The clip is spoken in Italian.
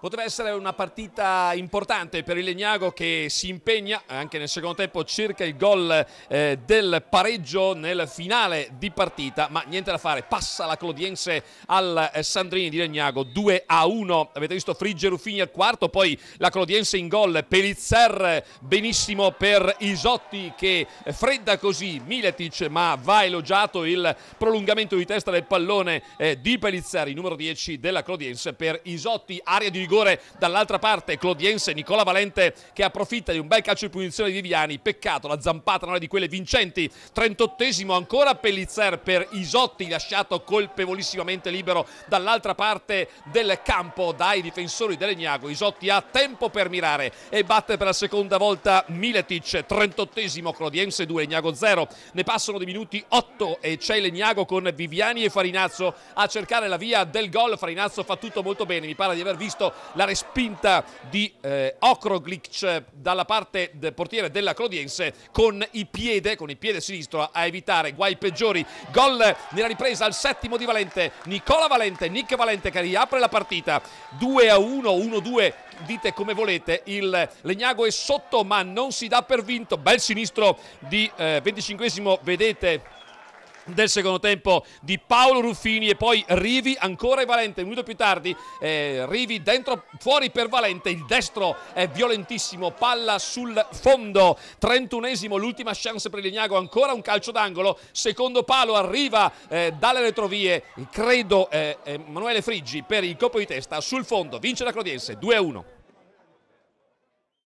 Potrebbe essere una partita importante per il Legnago che si impegna anche nel secondo tempo circa il gol eh, del pareggio nel finale di partita, ma niente da fare, passa la Clodiense al eh, Sandrini di Legnago 2 a 1. Avete visto Frigge Ruffini al quarto, poi la Clodiense in gol, Pelizzer benissimo per Isotti che fredda così Miletic, ma va elogiato il prolungamento di testa del pallone eh, di Pelizzer, il numero 10 della Clodiense per Isotti, area di rigore dall'altra parte Clodiense, Nicola Valente che approfitta di un bel calcio di punizione di Viviani, peccato la zampata non è di quelle vincenti, 38esimo ancora Pellizzer per Isotti lasciato colpevolissimamente libero dall'altra parte del campo dai difensori dell'Egnago, Isotti ha tempo per mirare e batte per la seconda volta Miletic, 38esimo Clodiense 2, Egnago 0, ne passano dei minuti 8 e c'è l'Egnago con Viviani e Farinazzo a cercare la via del gol, Farinazzo fa tutto molto bene, mi pare di aver visto la respinta di eh, Okroglic dalla parte del portiere della Clodiense con il piede, con il piede sinistro a evitare guai peggiori. Gol nella ripresa al settimo di Valente, Nicola Valente, Nick Valente che riapre la partita 2 a 1, 1 2 dite come volete, il Legnago è sotto ma non si dà per vinto, bel sinistro di eh, 25 vedete del secondo tempo di Paolo Ruffini e poi Rivi ancora e Valente un minuto più tardi eh, Rivi dentro fuori per Valente il destro è violentissimo palla sul fondo 31esimo l'ultima chance per Lignago ancora un calcio d'angolo secondo palo arriva eh, dalle retrovie credo eh, Emanuele Friggi per il colpo di testa sul fondo vince la Clodiense 2-1